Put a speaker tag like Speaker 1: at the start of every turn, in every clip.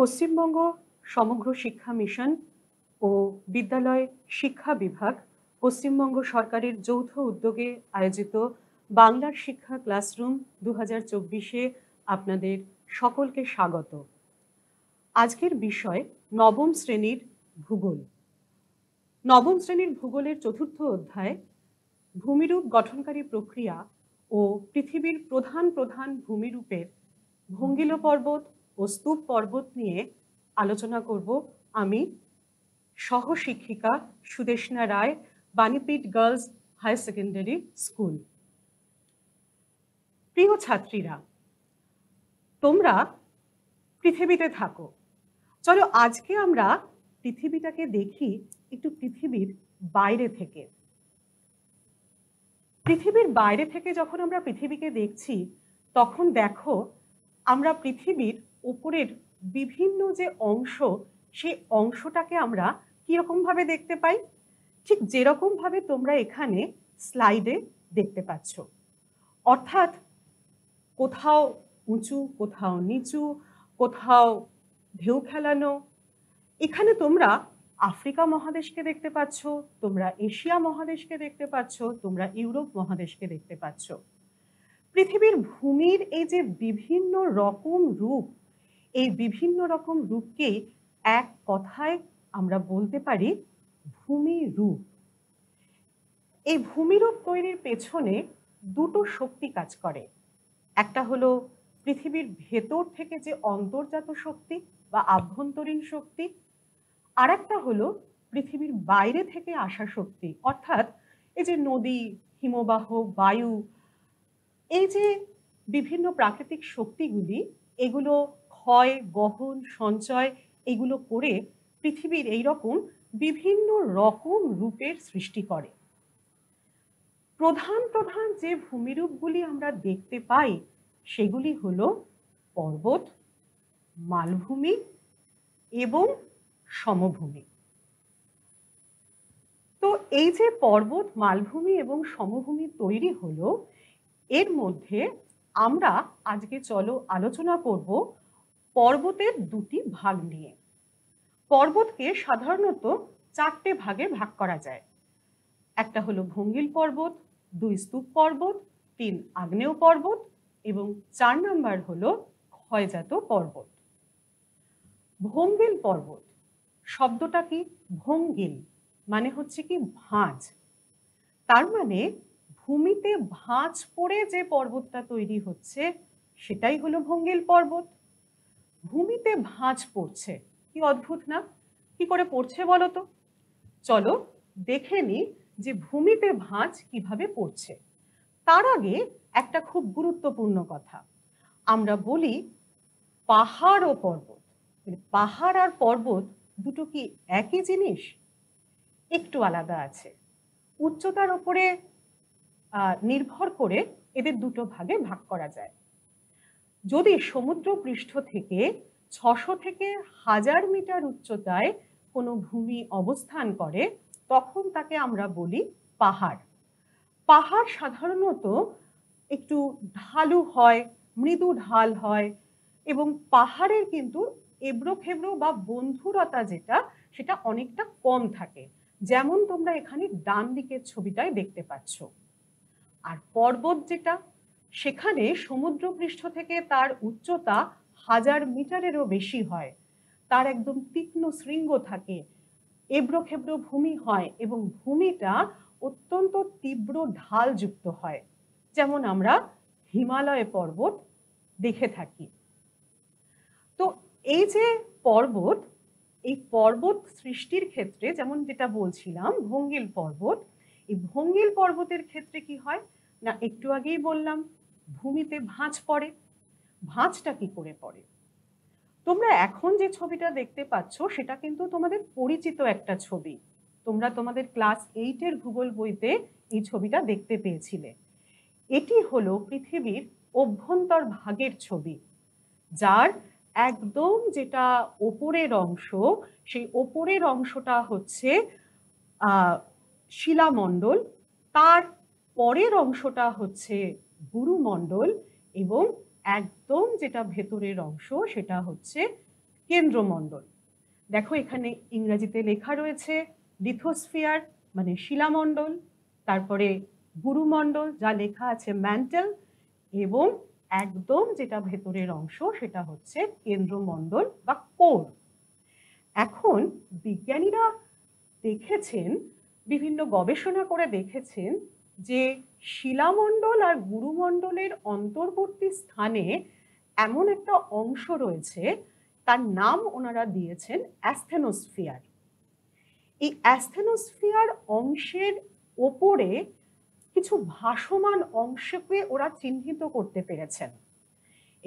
Speaker 1: পশ্চিমবঙ্গ সমগ্র শিক্ষা মিশন ও বিদ্যালয় শিক্ষা বিভাগ পশ্চিমবঙ্গ সরকারের যৌথ উদ্যোগে আয়োজিত বাংলার শিক্ষা ক্লাসরুম দু হাজার চব্বিশে আপনাদের সকলকে স্বাগত আজকের বিষয় নবম শ্রেণীর ভূগোল নবম শ্রেণীর ভূগোলের চতুর্থ অধ্যায় ভূমিরূপ গঠনকারী প্রক্রিয়া ও পৃথিবীর প্রধান প্রধান ভূমিরূপের ভঙ্গিল পর্বত ও স্তূপ পর্বত নিয়ে আলোচনা করব আমি সহশিক্ষিকা Sudeshna Ray Banipith girls higher secondary school প্রিয় ছাত্রীরা তোমরা পৃথিবীতে থাকো চলো আজকে আমরা পৃথিবীটাকে দেখি একটু পৃথিবীর বাইরে থেকে পৃথিবীর বাইরে থেকে যখন আমরা পৃথিবীকে দেখছি তখন দেখো আমরা পৃথিবীর ওপরের বিভিন্ন যে অংশ সেই অংশটাকে আমরা কীরকমভাবে দেখতে পাই ঠিক যেরকমভাবে তোমরা এখানে স্লাইডে দেখতে পাচ্ছ অর্থাৎ কোথাও উঁচু কোথাও নিচু কোথাও ঢেউ খেলানো এখানে তোমরা আফ্রিকা মহাদেশকে দেখতে পাচ্ছ তোমরা এশিয়া মহাদেশকে দেখতে পাচ্ছ তোমরা ইউরোপ মহাদেশকে দেখতে পাচ্ছ পৃথিবীর ভূমির এই যে বিভিন্ন রকম রূপ এই বিভিন্ন রকম রূপকেই এক কথায় আমরা বলতে পারি ভূমি রূপ এই ভূমিরূপ তৈরির পেছনে দুটো শক্তি কাজ করে একটা হলো পৃথিবীর ভেতর থেকে যে অন্তর্জাত শক্তি বা আভ্যন্তরীণ শক্তি আর একটা হলো পৃথিবীর বাইরে থেকে আসা শক্তি অর্থাৎ এই যে নদী হিমবাহ বায়ু এই যে বিভিন্ন প্রাকৃতিক শক্তিগুলি এগুলো ক্ষয় বহন সঞ্চয় এগুলো করে পৃথিবীর এই রকম বিভিন্ন রকম রূপের সৃষ্টি করে প্রধান প্রধান যে ভূমিরূপগুলি আমরা দেখতে পাই সেগুলি হল পর্বত মালভূমি এবং সমভূমি তো এই যে পর্বত মালভূমি এবং সমভূমি তৈরি হলো এর মধ্যে আমরা আজকে চলো আলোচনা করব পর্বতের দুটি ভাগ নিয়ে পর্বতকে সাধারণত চারটে ভাগে ভাগ করা যায় একটা হলো ভঙ্গিল পর্বত দুই স্তূপ পর্বত তিন আগ্নেয় পর্বত এবং চার নাম্বার হল ক্ষয়জাত পর্বত ভঙ্গিল পর্বত শব্দটা কি ভঙ্গিল মানে হচ্ছে কি ভাঁজ তার মানে ভূমিতে ভাঁজ পড়ে যে পর্বতটা তৈরি হচ্ছে সেটাই হলো ভঙ্গিল পর্বত ভূমিতে ভাঁজ পড়ছে কি অদ্ভুত না কি করে পড়ছে বলো তো চলো দেখে নি যে ভূমিতে ভাঁজ কিভাবে পড়ছে তার আগে একটা খুব গুরুত্বপূর্ণ কথা আমরা বলি পাহাড় ও পর্বত মানে পাহাড় আর পর্বত দুটো কি একই জিনিস একটু আলাদা আছে উচ্চতার উপরে নির্ভর করে এদের দুটো ভাগে ভাগ করা যায় যদি সমুদ্র পৃষ্ঠ থেকে ছশো থেকে হাজার মিটার উচ্চতায় কোনো ভূমি অবস্থান করে তখন তাকে আমরা বলি পাহাড় পাহাড় সাধারণত একটু ঢালু হয় মৃদু ঢাল হয় এবং পাহাড়ের কিন্তু এবড়ো খেবড়ো বা বন্ধুরতা যেটা সেটা অনেকটা কম থাকে যেমন তোমরা এখানে ডান দিকের ছবিটায় দেখতে পাচ্ছ আর পর্বত যেটা সেখানে সমুদ্রপৃষ্ঠ থেকে তার উচ্চতা হাজার মিটারেরও বেশি হয় তার একদম তীক্ষ্ণ শৃঙ্গ থাকে এবড়োখেবড়ো ভূমি হয় এবং ভূমিটা অত্যন্ত তীব্র ঢালযুক্ত হয় যেমন আমরা হিমালয় পর্বত দেখে থাকি তো এই যে পর্বত এই পর্বত সৃষ্টির ক্ষেত্রে যেমন যেটা বলছিলাম ভঙ্গিল পর্বত এই ভঙ্গিল পর্বতের ক্ষেত্রে কি হয় না একটু আগেই বললাম ভূমিতে ভাঁজ পড়ে ভাঁজটা কি করে পড়ে তোমরা এখন যে ছবিটা দেখতে পাচ্ছ সেটা কিন্তু তোমাদের পরিচিত একটা ছবি তোমরা তোমাদের ক্লাস এইটের ভূগোল বইতে এই ছবিটা দেখতে পেয়েছিলে এটি হলো পৃথিবীর অভ্যন্তর ভাগের ছবি যার একদম যেটা ওপরের অংশ সেই ওপরের অংশটা হচ্ছে শিলামণ্ডল তার পরের অংশটা হচ্ছে গুরুমণ্ডল এবং একদম যেটা ভেতরের অংশ সেটা হচ্ছে কেন্দ্রমণ্ডল দেখো এখানে ইংরাজিতে লেখা রয়েছে লিথোস্ফিয়ার মানে শিলামণ্ডল তারপরে গুরুমণ্ডল যা লেখা আছে ম্যান্টেল এবং একদম যেটা ভেতরের অংশ সেটা হচ্ছে কেন্দ্রমণ্ডল বা কোর এখন বিজ্ঞানীরা দেখেছেন বিভিন্ন গবেষণা করে দেখেছেন যে শিলামণ্ডল আর গুরুমণ্ডলের অন্তর্বর্তী স্থানে এমন একটা অংশ রয়েছে তার নাম ওনারা দিয়েছেন অ্যাস্থেনোস্ফিয়ার এই অ্যাস্থেনোস্ফিয়ার অংশের ওপরে কিছু ভাসমান অংশকে ওরা চিহ্নিত করতে পেরেছেন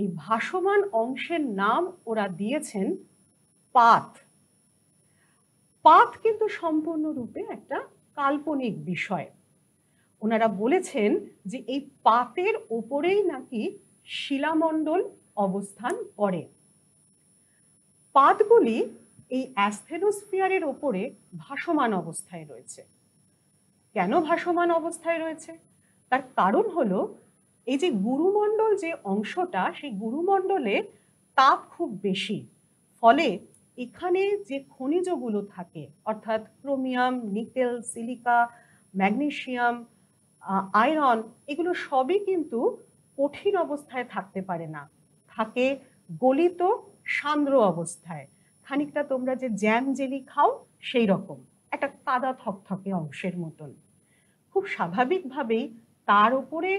Speaker 1: এই ভাসমান অংশের নাম ওরা দিয়েছেন পাত পাত কিন্তু সম্পূর্ণরূপে একটা কাল্পনিক বিষয় ওনারা বলেছেন যে এই পাতের ওপরেই নাকি শিলামণ্ডল অবস্থান করে পাতগুলি এই অ্যাস্থেনোস্ফিয়ারের ওপরে ভাসমান অবস্থায় রয়েছে কেন ভাসমান অবস্থায় রয়েছে তার কারণ হলো এই যে গুরুমণ্ডল যে অংশটা সেই গুরুমণ্ডলে তাপ খুব বেশি ফলে এখানে যে খনিজগুলো থাকে অর্থাৎ chromium nickel silica magnesium iron এগুলো সবই কিন্তু কঠিন অবস্থায় থাকতে পারে না থাকে গলিত সান্দ্র অবস্থায় খানিকটা তোমরা যে জ্যাম জেলি খাও সেই রকম একটা কাদা থকথকে অংশের মতন খুব স্বাভাবিকভাবেই তার উপরে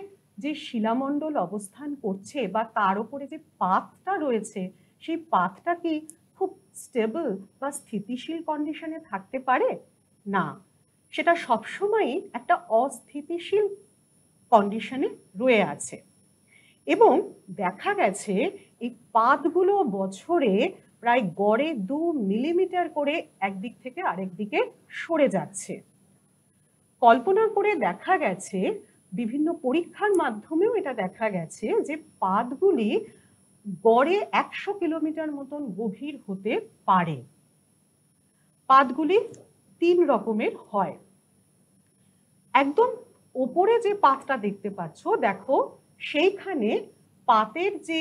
Speaker 1: যে শিলামণ্ডল অবস্থান করছে বা তার উপরে যে পাতটা রয়েছে সেই পাতটা কি খুব স্টেবল বা স্থিতিশীল কন্ডিশনে থাকতে পারে না সেটা সবসময়ই একটা অস্থিতিশীল কন্ডিশনে রয়ে আছে এবং দেখা গেছে এই পাতগুলো বছরে প্রায় গড়ে দু মিলিমিটার করে একদিক থেকে আরেক দিকে সরে যাচ্ছে কল্পনা করে দেখা গেছে বিভিন্ন পরীক্ষার মাধ্যমেও এটা দেখা গেছে যে পাতগুলি গড়ে একশো কিলোমিটার মতন গভীর হতে পারে পাতগুলি তিন রকমের হয় একদম ওপরে যে পাতটা দেখতে পাচ্ছ দেখো সেইখানে পাতের যে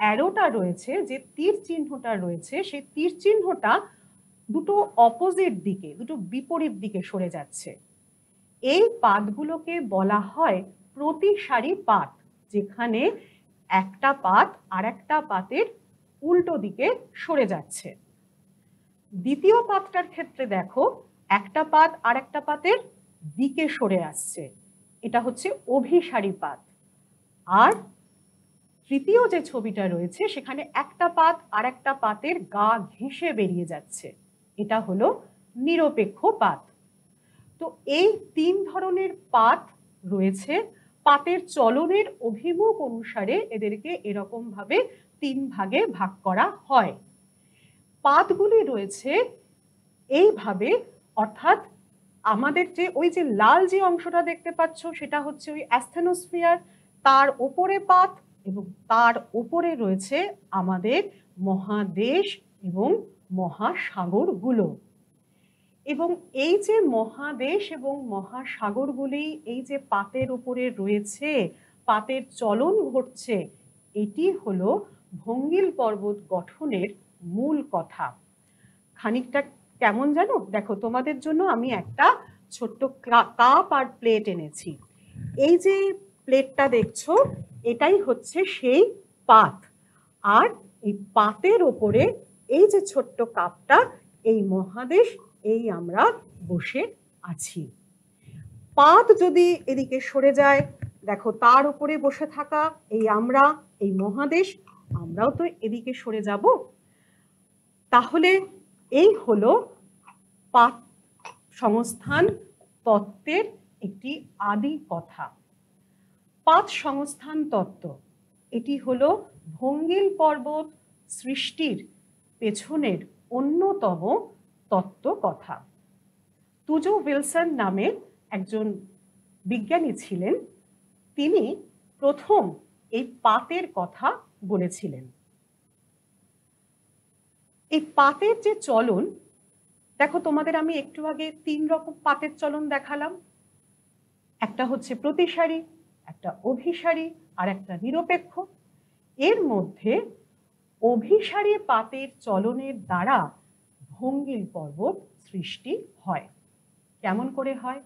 Speaker 1: অ্যারোটা রয়েছে যে তীর চিহ্নটা রয়েছে সেই তীর চিহ্নটা দুটো অপোজিট দিকে দুটো বিপরীত দিকে সরে যাচ্ছে এই পাতগুলোকে বলা হয় প্রতি সারি পাত যেখানে একটা পাত আর একটা পাতের উল্টো দিকে সরে যাচ্ছে দ্বিতীয় পাতটার ক্ষেত্রে দেখো একটা পাত আর একটা পাতের দিকে সরে আসছে এটা হচ্ছে অভিসারী পাত আর তৃতীয় যে ছবিটা রয়েছে সেখানে একটা পাত আর একটা পাতের গা ঘেঁষে বেরিয়ে যাচ্ছে এটা হলো নিরপেক্ষ পাত তো এই তিন ধরনের পাত রয়েছে পাতের চলনের অভিমুখ অনুসারে এদেরকে এরকমভাবে তিন ভাগে ভাগ করা হয় পাতগুলি রয়েছে এইভাবে অর্থাৎ আমাদের যে ওই যে লাল যে অংশটা দেখতে পাচ্ছ সেটা হচ্ছে ওই অ্যাস্থেনোস্ফিয়ার তার ওপরে পাত এবং তার ওপরে রয়েছে আমাদের মহাদেশ এবং মহাসাগরগুলো এবং এই যে মহাদেশ এবং মহাসাগরগুলি এই যে পাতের ওপরে রয়েছে পাতের চলন ঘটছে এটি হলো ভঙ্গিল পর্বত গঠনের মূল কথা খানিকটা কেমন জানো দেখো তোমাদের জন্য আমি একটা ছোট্ট কাপ আর প্লেট এনেছি এই যে প্লেটটা দেখছো এটাই হচ্ছে সেই পাত আর এই পাতের ওপরে এই যে ছোট্ট কাপটা এই মহাদেশ এই আমরা বসে আছি পাত যদি এদিকে সরে যায় দেখো তার উপরে বসে থাকা এই আমরা এই মহাদেশ আমরাও তো এদিকে সরে যাব তাহলে এই হলো পাঠ সংস্থান তত্ত্বের একটি আদি কথা পাত সংস্থান তত্ত্ব এটি হলো ভঙ্গিল পর্বত সৃষ্টির পেছনের অন্যতম তত্ত্ব কথা তুজো উইলসন নামের একজন বিজ্ঞানী ছিলেন তিনি প্রথম এই পাতের কথা বলেছিলেন এই পাতের যে চলন দেখো তোমাদের আমি একটু আগে তিন রকম পাতের চলন দেখালাম একটা হচ্ছে প্রতিসারী একটা অভিসারী আর একটা নিরপেক্ষ এর মধ্যে অভিসারী পাতের চলনের দ্বারা ভঙ্গিল পর্বত সৃষ্টি হয় কেমন করে হয়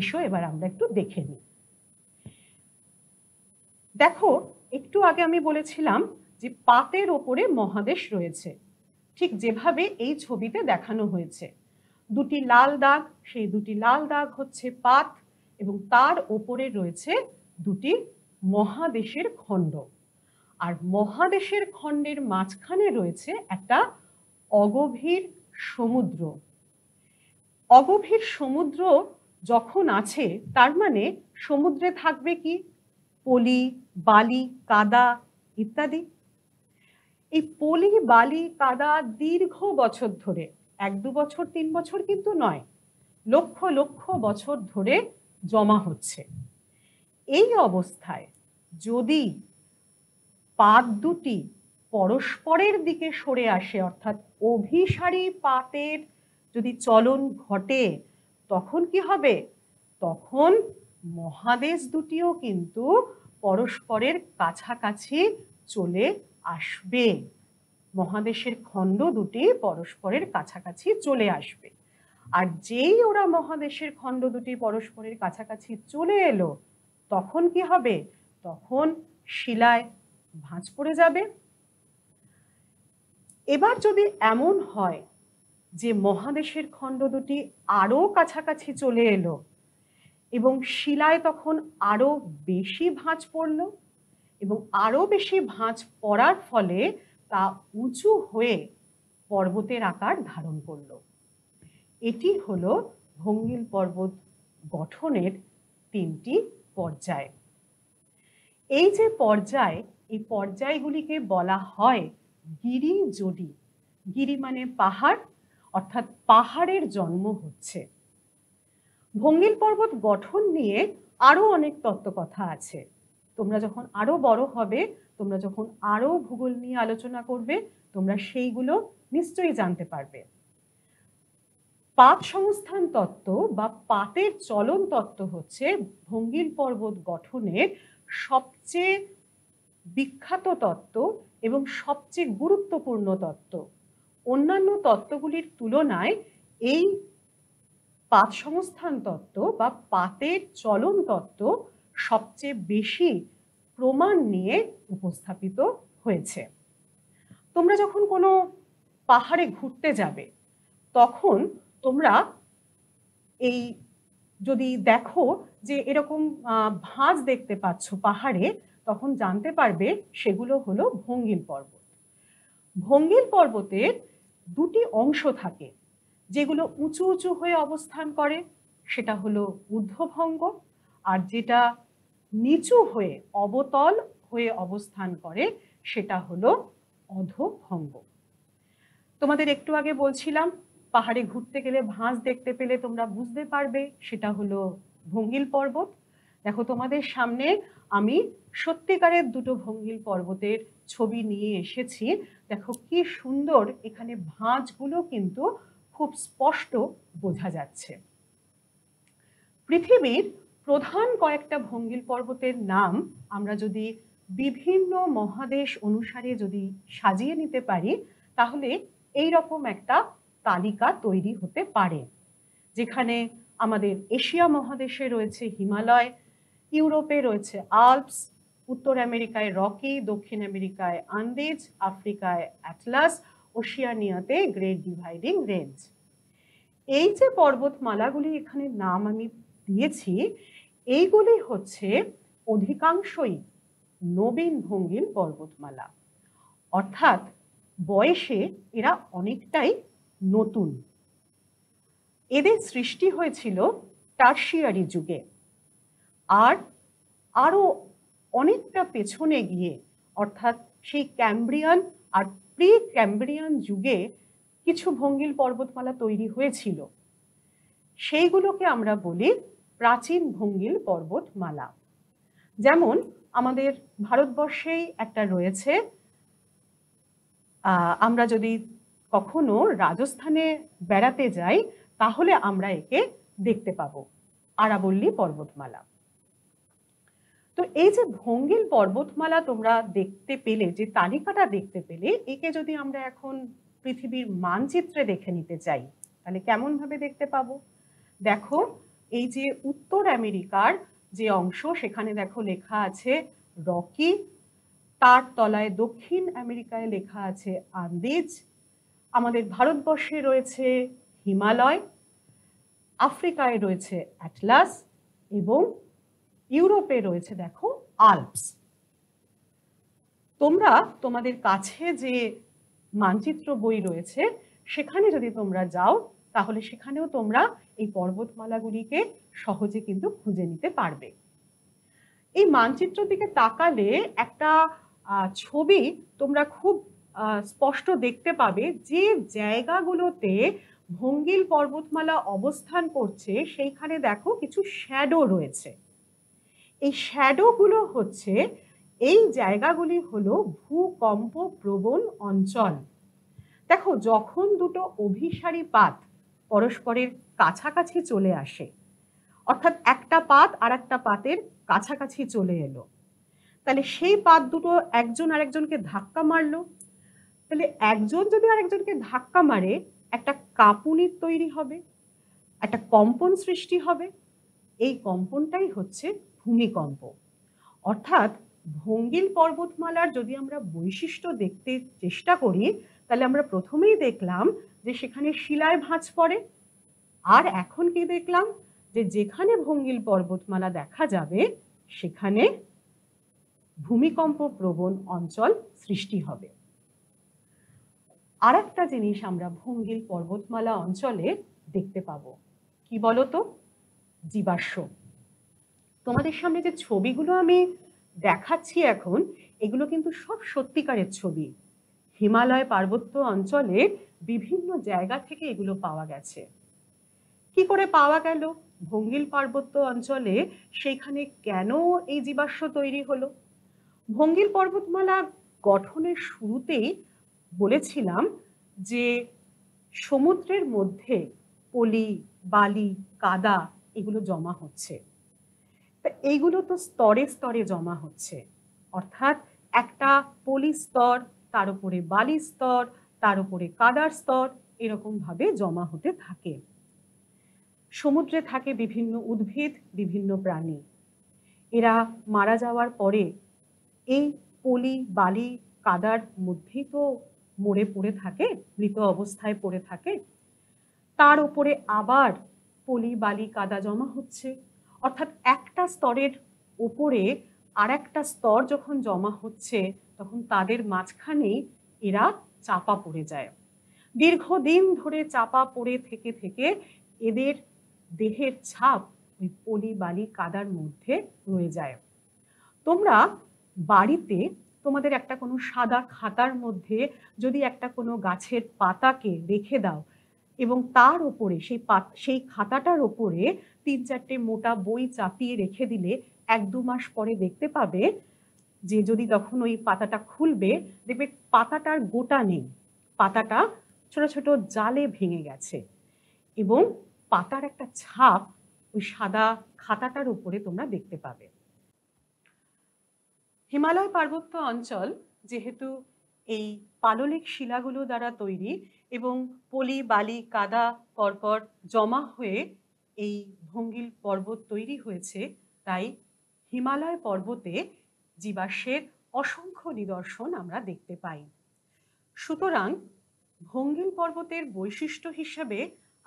Speaker 1: এসো এবার আমরা একটু দেখে নিই দেখো একটু আগে আমি বলেছিলাম যে পাতের ওপরে মহাদেশ রয়েছে ঠিক যেভাবে এই ছবিতে দেখানো হয়েছে দুটি লাল দাগ সেই দুটি লাল দাগ হচ্ছে পাত এবং তার ওপরে রয়েছে দুটি মহাদেশের খণ্ড আর মহাদেশের খণ্ডের মাঝখানে রয়েছে একটা অগভীর সমুদ্র অগভীর সমুদ্র যখন আছে তার মানে সমুদ্রে থাকবে কি পলি বালি কাদা ইত্যাদি এই পলি বালি কাদা দীর্ঘ বছর ধরে এক দু বছর তিন বছর কিন্তু নয় লক্ষ লক্ষ বছর ধরে জমা হচ্ছে এই অবস্থায় যদি পাত দুটি পরস্পরের দিকে সরে আসে অর্থাৎ অভিসারী পাতের যদি চলন ঘটে তখন কি হবে তখন মহাদেশ দুটিও কিন্তু পরস্পরের কাছাকাছি চলে আসবে মহাদেশের খণ্ড দুটি পরস্পরের কাছাকাছি চলে আসবে আর যেই ওরা মহাদেশের খণ্ড দুটি পরস্পরের কাছাকাছি চলে এলো তখন কি হবে তখন শিলায় ভাঁজ পড়ে যাবে এবার যদি এমন হয় যে মহাদেশের খণ্ড দুটি আরও কাছাকাছি চলে এলো এবং শিলায় তখন আরও বেশি ভাঁজ পড়লো এবং আরও বেশি ভাঁজ পড়ার ফলে তা উঁচু হয়ে পর্বতের আকার ধারণ করল এটি হল ভঙ্গিল পর্বত গঠনের তিনটি পর্যায় এই যে পর্যায় এই পর্যায়গুলিকে বলা হয় গিরি জডি গিরি মানে পাহাড় অর্থাৎ পাহাড়ের জন্ম হচ্ছে ভঙ্গিল পর্বত গঠন নিয়ে আরও অনেক তত্ত্বকথা আছে তোমরা যখন আরও বড় হবে তোমরা যখন আরও ভূগোল নিয়ে আলোচনা করবে তোমরা সেইগুলো নিশ্চয়ই জানতে পারবে পাত সংস্থান তত্ত্ব বা পাতের চলন তত্ত্ব হচ্ছে ভঙ্গিল পর্বত গঠনের সবচেয়ে বিখ্যাত তত্ত্ব এবং সবচেয়ে গুরুত্বপূর্ণ তত্ত্ব অন্যান্য তত্ত্বগুলির তুলনায় এই পাত সংস্থান তত্ত্ব বা পাতের চলন তত্ত্ব সবচেয়ে বেশি প্রমাণ নিয়ে উপস্থাপিত হয়েছে তোমরা যখন কোনো পাহাড়ে ঘুরতে যাবে তখন তোমরা এই যদি দেখো যে এরকম ভাঁজ দেখতে পাচ্ছ পাহাড়ে তখন জানতে পারবে সেগুলো হলো ভঙ্গিল পর্বত ভঙ্গিল পর্বতের দুটি অংশ থাকে যেগুলো উঁচু উঁচু হয়ে অবস্থান করে সেটা হলো ঊর্ধ্বভঙ্গ আর যেটা নিচু হয়ে অবতল হয়ে অবস্থান করে সেটা হলো অধভঙ্গ তোমাদের একটু আগে বলছিলাম পাহাড়ে ঘুরতে গেলে ভাঁজ দেখতে পেলে তোমরা বুঝতে পারবে সেটা হলো ভঙ্গিল পর্বত দেখো তোমাদের সামনে আমি সত্যিকারের দুটো ভঙ্গিল পর্বতের ছবি নিয়ে এসেছি দেখো কি সুন্দর এখানে ভাঁজগুলো কিন্তু খুব স্পষ্ট বোঝা যাচ্ছে পৃথিবীর প্রধান কয়েকটা ভঙ্গিল পর্বতের নাম আমরা যদি বিভিন্ন মহাদেশ অনুসারে যদি সাজিয়ে নিতে পারি তাহলে এই রকম একটা তালিকা তৈরি হতে পারে যেখানে আমাদের এশিয়া মহাদেশে রয়েছে হিমালয় ইউরোপে রয়েছে আলপস উত্তর আমেরিকায় রকি দক্ষিণ আমেরিকায় আন্দিজ আফ্রিকায় অ্যাটলাস ওশিয়ানিয়াতে গ্রেট ডিভাইডিং রেঞ্জ এই যে পর্বতমালাগুলি এখানে নাম আমি দিয়েছি এইগুলি হচ্ছে অধিকাংশই নবীন ভঙ্গিল পর্বতমালা অর্থাৎ বয়সে এরা অনেকটাই নতুন এদের সৃষ্টি হয়েছিল টার্সিয়ারি যুগে আর আরও অনেকটা পেছনে গিয়ে অর্থাৎ সেই ক্যাম্ব্রিয়ান আর প্রি ক্যাম্ব্রিয়ান যুগে কিছু ভঙ্গিল পর্বতমালা তৈরি হয়েছিল সেইগুলোকে আমরা বলি প্রাচীন ভঙ্গিল পর্বতমালা যেমন আমাদের ভারতবর্ষেই একটা রয়েছে আমরা যদি কখনো রাজস্থানে বেড়াতে যাই তাহলে আমরা একে দেখতে পাব আরাবল্লী পর্বতমালা তো এই যে ভঙ্গিল পর্বতমালা তোমরা দেখতে পেলে যে তালিকাটা দেখতে পেলে একে যদি আমরা এখন পৃথিবীর মানচিত্রে দেখে নিতে চাই তাহলে কেমনভাবে দেখতে পাবো দেখো এই যে উত্তর আমেরিকার যে অংশ সেখানে দেখো লেখা আছে রকি তার তলায় দক্ষিণ আমেরিকায় লেখা আছে আন্দিজ আমাদের ভারতবর্ষে রয়েছে হিমালয় আফ্রিকায় রয়েছে অ্যাটলাস এবং ইউরোপে রয়েছে দেখো আলপস তোমরা তোমাদের কাছে যে মানচিত্র বই রয়েছে সেখানে যদি তোমরা যাও তাহলে সেখানেও তোমরা এই পর্বতমালাগুলিকে সহজে কিন্তু খুঁজে নিতে পারবে এই মানচিত্র দিকে তাকালে একটা ছবি তোমরা খুব স্পষ্ট দেখতে পাবে যে জায়গাগুলোতে ভঙ্গিল পর্বতমালা অবস্থান করছে সেইখানে দেখো কিছু শ্যাডো রয়েছে এই শ্যাডোগুলো হচ্ছে এই জায়গাগুলি হলো ভূকম্প প্রবণ অঞ্চল দেখো যখন দুটো অভিসারী পাত পরস্পরের কাছাকাছি চলে আসে অর্থাৎ একটা পাত আর একটা পাতের কাছাকাছি চলে এলো তাহলে সেই পাত দুটো একজন আরেকজনকে ধাক্কা মারলো তাহলে একজন যদি আরেকজনকে ধাক্কা মারে একটা কাঁপুনির তৈরি হবে একটা কম্পন সৃষ্টি হবে এই কম্পনটাই হচ্ছে ভূমিকম্প অর্থাৎ ভঙ্গিল পর্বতমালার যদি আমরা বৈশিষ্ট্য দেখতে চেষ্টা করি তাহলে আমরা প্রথমেই দেখলাম যে সেখানে শিলায় ভাঁজ পড়ে আর এখন কি দেখলাম যে যেখানে ভঙ্গিল পর্বতমালা দেখা যাবে সেখানে ভূমিকম্প প্রবণ অঞ্চল সৃষ্টি হবে আর একটা জিনিস আমরা ভঙ্গিল পর্বতমালা অঞ্চলে দেখতে পাব কি বলতো জীবাশ্ম তোমাদের সামনে যে ছবিগুলো আমি দেখাচ্ছি এখন এগুলো কিন্তু সব সত্যিকারের ছবি হিমালয় পার্বত্য অঞ্চলে বিভিন্ন জায়গা থেকে এগুলো পাওয়া গেছে কি করে পাওয়া গেল ভঙ্গিল পার্বত্য অঞ্চলে সেখানে কেন এই জীবাশ্ম তৈরি হলো ভঙ্গিল পর্বতমালা গঠনের শুরুতেই বলেছিলাম যে সমুদ্রের মধ্যে পলি বালি কাদা এগুলো জমা হচ্ছে তা এইগুলো তো স্তরে স্তরে জমা হচ্ছে অর্থাৎ একটা পলি স্তর তার উপরে বালি স্তর তার উপরে কাদার স্তর এরকমভাবে জমা হতে থাকে সমুদ্রে থাকে বিভিন্ন উদ্ভিদ বিভিন্ন প্রাণী এরা মারা যাওয়ার পরে এই পলি বালি কাদার মধ্যেই তো মরে পড়ে থাকে মৃত অবস্থায় পড়ে থাকে তার উপরে আবার পলি বালি কাদা জমা হচ্ছে অর্থাৎ একটা স্তরের ওপরে আর একটা স্তর যখন জমা হচ্ছে তখন তাদের মাঝখানেই এরা চাপা পড়ে যায় দীর্ঘদিন ধরে চাপা পড়ে থেকে থেকে এদের দেহের ছাপ ওই পলি বালি কাদার মধ্যে রয়ে যায় তোমরা বাড়িতে তোমাদের একটা কোনো সাদা খাতার মধ্যে যদি একটা কোনো গাছের পাতাকে রেখে দাও এবং তার ওপরে সেই সেই খাতাটার ওপরে তিন চারটে মোটা বই চাপিয়ে রেখে দিলে এক দু মাস পরে দেখতে পাবে যে যদি তখন ওই পাতাটা খুলবে দেখবে পাতাটার গোটা নেই পাতাটা ছোট ছোট জালে ভেঙে গেছে এবং পাতার একটা ছাপ ওই সাদা খাতাটার উপরে তোমরা দেখতে পাবে হিমালয় পার্বত্য অঞ্চল যেহেতু এই পাললিক শিলাগুলো দ্বারা তৈরি এবং পলি বালি কাদা পরপর জমা হয়ে এই ভঙ্গিল পর্বত তৈরি হয়েছে তাই হিমালয় পর্বতে জীবাশ্মের অসংখ্য নিদর্শন আমরা দেখতে পাই সুতরাং ভঙ্গিল পর্বতের বৈশিষ্ট্য হিসাবে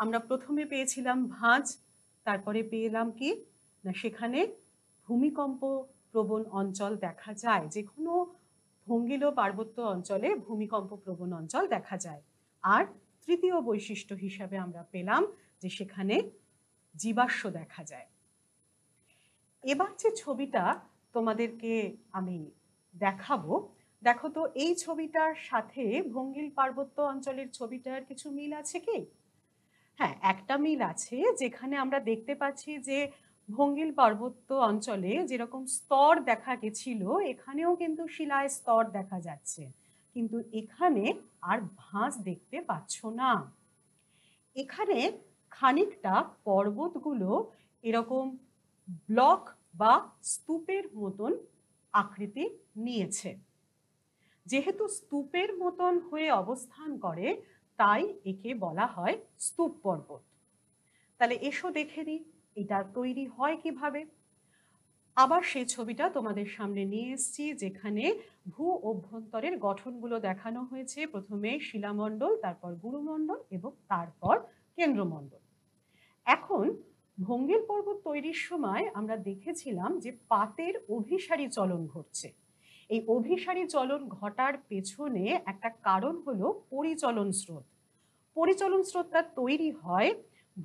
Speaker 1: আমরা প্রথমে পেয়েছিলাম ভাঁজ তারপরে পেয়েলাম কি না সেখানে ভূমিকম্প প্রবণ অঞ্চল দেখা যায় যে কোনো ভঙ্গিল পার্বত্য অঞ্চলে ভূমিকম্প প্রবণ অঞ্চল দেখা যায় আর তৃতীয় বৈশিষ্ট্য হিসাবে আমরা পেলাম যে সেখানে জীবাশ্ম দেখা যায় এবার যে ছবিটা তোমাদেরকে আমি দেখাবো দেখো তো এই ছবিটার সাথে ভঙ্গিল পার্বত্য অঞ্চলের ছবিটার কিছু মিল আছে কি হ্যাঁ একটা মিল আছে যেখানে আমরা দেখতে পাচ্ছি যে ভঙ্গিল পার্বত্য অঞ্চলে যেরকম স্তর দেখা গেছিল এখানেও কিন্তু শিলায় স্তর দেখা যাচ্ছে কিন্তু এখানে আর ভাঁজ দেখতে পাচ্ছ না এখানে খানিকটা পর্বতগুলো এরকম ব্লক বা স্তূপের মতন আকৃতি নিয়েছে যেহেতু স্তূপের মতন হয়ে অবস্থান করে তাই একে বলা হয় স্তূপ পর্বত তাহলে এসো দেখে নিই এটা তৈরি হয় কিভাবে আবার সেই ছবিটা তোমাদের সামনে নিয়ে এসছি যেখানে ভূ অভ্যন্তরের গঠনগুলো দেখানো হয়েছে প্রথমে শিলামণ্ডল তারপর গুরুমণ্ডল এবং তারপর কেন্দ্রমণ্ডল এখন ভঙ্গেল পর্বত তৈরির সময় আমরা দেখেছিলাম যে পাতের অভিসারী চলন ঘটছে এই অভিসারী চলন ঘটার পেছনে একটা কারণ হলো পরিচলন স্রোত পরিচলন স্রোতটা তৈরি হয়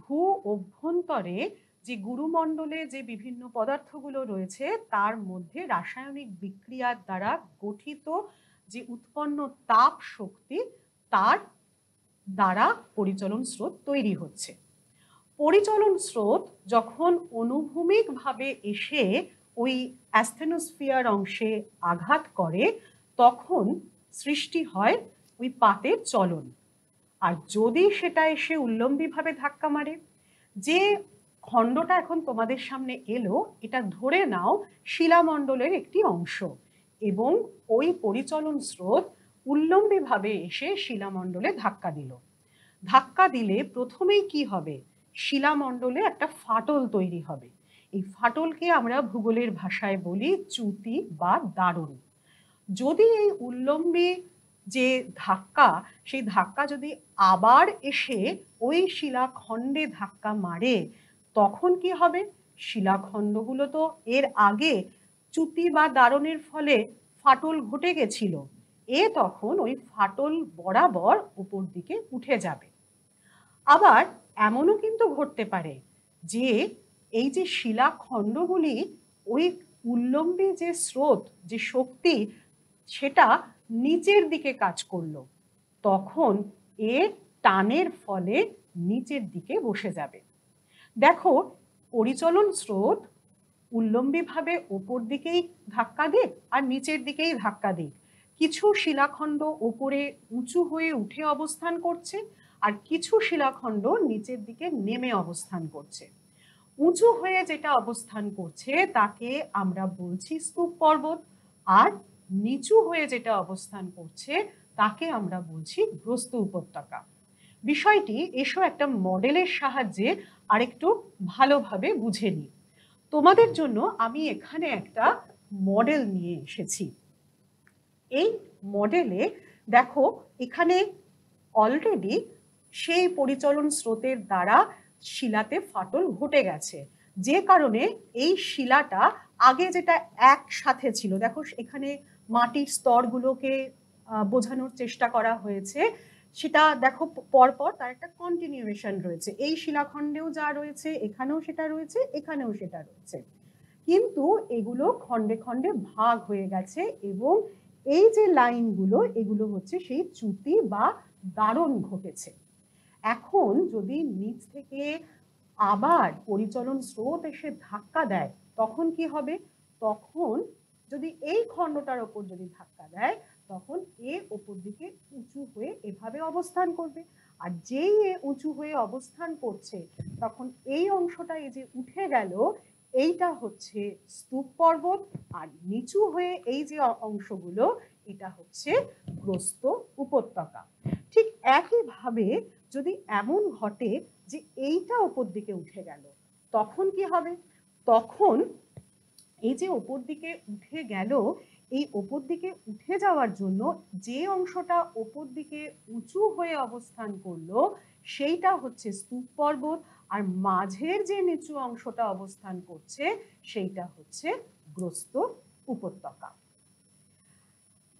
Speaker 1: ভূ অভ্যন্তরে যে গুরুমণ্ডলে যে বিভিন্ন পদার্থগুলো রয়েছে তার মধ্যে রাসায়নিক বিক্রিয়ার দ্বারা গঠিত যে উৎপন্ন তাপ শক্তি তার দ্বারা পরিচলন স্রোত তৈরি হচ্ছে পরিচলন স্রোত যখন অনুভূমিকভাবে এসে ওই অ্যাস্থেনোস্ফিয়ার অংশে আঘাত করে তখন সৃষ্টি হয় ওই পাতের চলন আর যদি সেটা এসে উল্লম্বীভাবে ধাক্কা মারে যে খণ্ডটা এখন তোমাদের সামনে এলো এটা ধরে নাও শিলামণ্ডলের একটি অংশ এবং ওই পরিচলন স্রোত উল্লম্বীভাবে এসে শিলামণ্ডলে ধাক্কা দিল ধাক্কা দিলে প্রথমেই কি হবে শিলামণ্ডলে একটা ফাটল তৈরি হবে এই ফাটলকে আমরা ভূগোলের ভাষায় বলি চ্যুতি বা দারুণ যদি এই উল্লম্বে যে ধাক্কা সেই ধাক্কা যদি আবার এসে ওই শিলাখণ্ডে ধাক্কা মারে তখন কি হবে শিলাখণ্ডগুলো তো এর আগে চ্যুতি বা দারণের ফলে ফাটল ঘটে গেছিল এ তখন ওই ফাটল বরাবর উপর দিকে উঠে যাবে আবার এমনও কিন্তু ঘটতে পারে যে এই যে শিলা খণ্ডগুলি ওই উল্লম্বে যে স্রোত যে শক্তি সেটা নিচের দিকে কাজ করলো তখন এ টানের ফলে নিচের দিকে বসে যাবে দেখো পরিচলন স্রোত উল্লম্বীভাবে ওপর দিকেই ধাক্কা দিক আর নিচের দিকেই ধাক্কা দিক কিছু শিলাখণ্ড ওপরে উঁচু হয়ে উঠে অবস্থান করছে আর কিছু শিলাখণ্ড নিচের দিকে নেমে অবস্থান করছে উঁচু হয়ে যেটা অবস্থান করছে তাকে আমরা বলছি স্তূপ পর্বত আর নিচু হয়ে যেটা অবস্থান করছে তাকে আমরা বলছি গ্রস্ত উপত্যকা বিষয়টি এসো একটা মডেলের সাহায্যে আরেকটু ভালোভাবে বুঝে নিই তোমাদের জন্য আমি এখানে একটা মডেল নিয়ে এসেছি এই মডেলে দেখো এখানে অলরেডি সেই পরিচলন স্রোতের দ্বারা শিলাতে ফাটল ঘটে গেছে যে কারণে এই শিলাটা আগে যেটা একসাথে ছিল দেখো এখানে মাটির স্তরগুলোকে বোঝানোর চেষ্টা করা হয়েছে সেটা দেখো পরপর তার একটা কন্টিনিউয়েশন রয়েছে এই শিলাখণ্ডেও যা রয়েছে এখানেও সেটা রয়েছে এখানেও সেটা রয়েছে কিন্তু এগুলো খণ্ডে খণ্ডে ভাগ হয়ে গেছে এবং এই যে লাইনগুলো এগুলো হচ্ছে সেই চ্যুতি বা দারণ ঘটেছে এখন যদি নিচ থেকে আবার পরিচলন স্রোত এসে ধাক্কা দেয় তখন কি হবে তখন যদি এই খণ্ডটার ওপর যদি ধাক্কা দেয় তখন এ ওপর দিকে উঁচু হয়ে এভাবে অবস্থান করবে আর যেই এ উঁচু হয়ে অবস্থান করছে তখন এই অংশটা এই যে উঠে গেল এইটা হচ্ছে স্তূপ পর্বত আর নিচু হয়ে এই যে অংশগুলো এটা হচ্ছে গ্রস্ত উপত্যকা ঠিক একইভাবে যদি এমন ঘটে যে এইটা ওপর দিকে উঠে গেল তখন কি হবে তখন এই যে ওপর দিকে উঠে গেল এই ওপর দিকে উঠে যাওয়ার জন্য যে অংশটা ওপর দিকে উঁচু হয়ে অবস্থান করলো সেইটা হচ্ছে স্তূপ পর্বত আর মাঝের যে নিচু অংশটা অবস্থান করছে সেইটা হচ্ছে গ্রস্ত উপত্যকা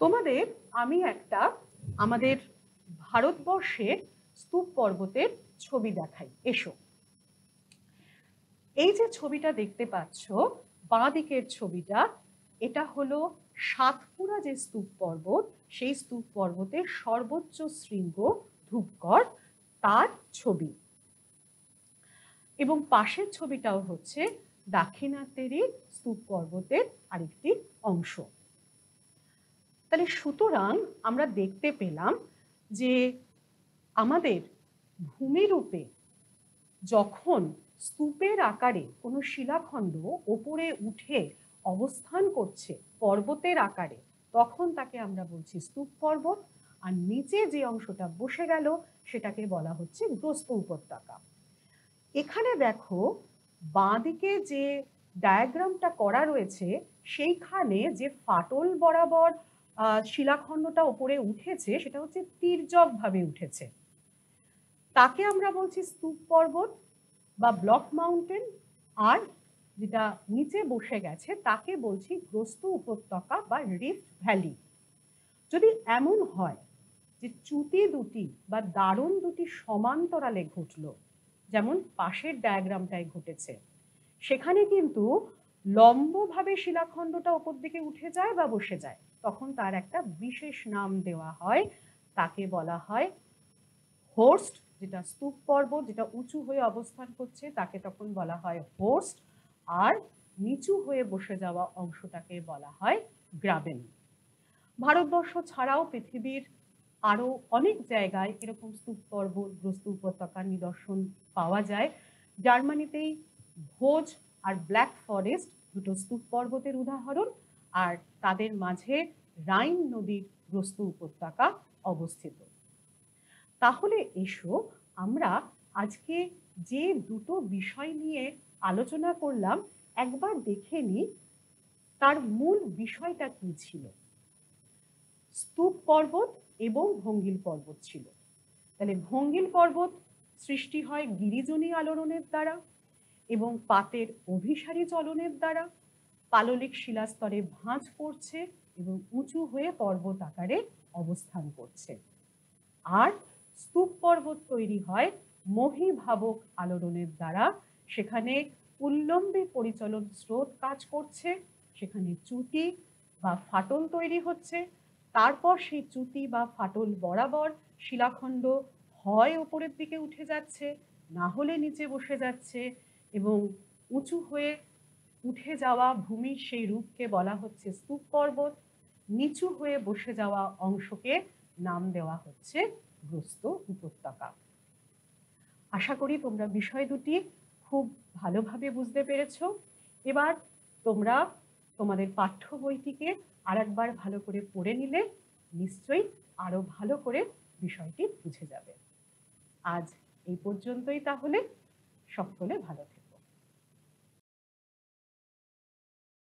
Speaker 1: তোমাদের আমি একটা আমাদের ভারতবর্ষের স্তূপ পর্বতের ছবি দেখাই এসো এই যে ছবিটা দেখতে পাচ্ছ বাঁ দিকের ছবিটা এটা হলো সাতপুরা যে স্তূপ পর্বত সেই স্তূপ পর্বতের সর্বোচ্চ শৃঙ্গ ধূপকর তার ছবি এবং পাশের ছবিটাও হচ্ছে দাক্ষিণাত্যেরই স্তূপ পর্বতের আরেকটি অংশ তাহলে সুতরাং আমরা দেখতে পেলাম যে আমাদের ভূমিরূপে যখন স্তূপের আকারে কোনো শিলাখণ্ড ওপরে উঠে অবস্থান করছে পর্বতের আকারে তখন তাকে আমরা বলছি স্তূপ পর্বত আর নিচে যে অংশটা বসে গেল সেটাকে বলা হচ্ছে গ্রস্ত উপত্যকা এখানে দেখো বাঁদিকে যে ডায়াগ্রামটা করা রয়েছে সেইখানে যে ফাটল বরাবর শিলাখণ্ডটা ওপরে উঠেছে সেটা হচ্ছে তীর্যকভাবে উঠেছে তাকে আমরা বলছি স্তূপ পর্বত বা ব্লক মাউন্টেন আর যেটা নিচে বসে গেছে তাকে বলছি গ্রস্ত উপত্যকা বা রিফ্ট ভ্যালি যদি এমন হয় যে চুতি দুটি বা দারুণ দুটি সমান্তরালে ঘটল যেমন পাশের ডায়াগ্রামটায় ঘটেছে সেখানে কিন্তু লম্বভাবে শিলাখণ্ডটা ওপর দিকে উঠে যায় বা বসে যায় তখন তার একটা বিশেষ নাম দেওয়া হয় তাকে বলা হয় হোর্স্ট যেটা স্তূপ পর্বত যেটা উঁচু হয়ে অবস্থান করছে তাকে তখন বলা হয় হোস্ট আর নিচু হয়ে বসে যাওয়া অংশটাকে বলা হয় গ্রাবেন ভারতবর্ষ ছাড়াও পৃথিবীর আরও অনেক জায়গায় এরকম স্তূপ পর্ব গ্রস্ত উপত্যকার নিদর্শন পাওয়া যায় জার্মানিতেই ভোজ আর ব্ল্যাক ফরেস্ট দুটো স্তূপ পর্বতের উদাহরণ আর তাদের মাঝে রাইন নদীর গ্রস্ত উপত্যকা অবস্থিত তাহলে এসো আমরা আজকে যে দুটো বিষয় নিয়ে আলোচনা করলাম একবার দেখে নিই তার মূল বিষয়টা কি ছিল স্তূপ পর্বত এবং ভঙ্গিল পর্বত ছিল তাহলে ভঙ্গিল পর্বত সৃষ্টি হয় গিরিজনী আলোড়নের দ্বারা এবং পাতের অভিসারী চলনের দ্বারা পাললিক শিলাস্তরে ভাঁজ পড়ছে এবং উঁচু হয়ে পর্বত আকারে অবস্থান করছে আর স্তূপ পর্বত তৈরি হয় মহিভাবক আলোড়নের দ্বারা সেখানে উল্লম্বে পরিচলন স্রোত কাজ করছে সেখানে চুটি বা ফাটল তৈরি হচ্ছে তারপর সেই চুটি বা ফাটল বরাবর শিলাখণ্ড হয় ওপরের দিকে উঠে যাচ্ছে না হলে নিচে বসে যাচ্ছে এবং উঁচু হয়ে উঠে যাওয়া ভূমির সেই রূপকে বলা হচ্ছে স্তূপ পর্বত নিচু হয়ে বসে যাওয়া অংশকে নাম দেওয়া হচ্ছে গ্রস্ত উপত্যকা আশা করি তোমরা বিষয় দুটি খুব ভালোভাবে বুঝতে পেরেছ এবার তোমরা তোমাদের পাঠ্য বইটিকে আর একবার ভালো করে পড়ে নিলে নিশ্চয়ই আরও ভালো করে বিষয়টি বুঝে যাবে আজ এই পর্যন্তই তাহলে সকলে ভালো থাকে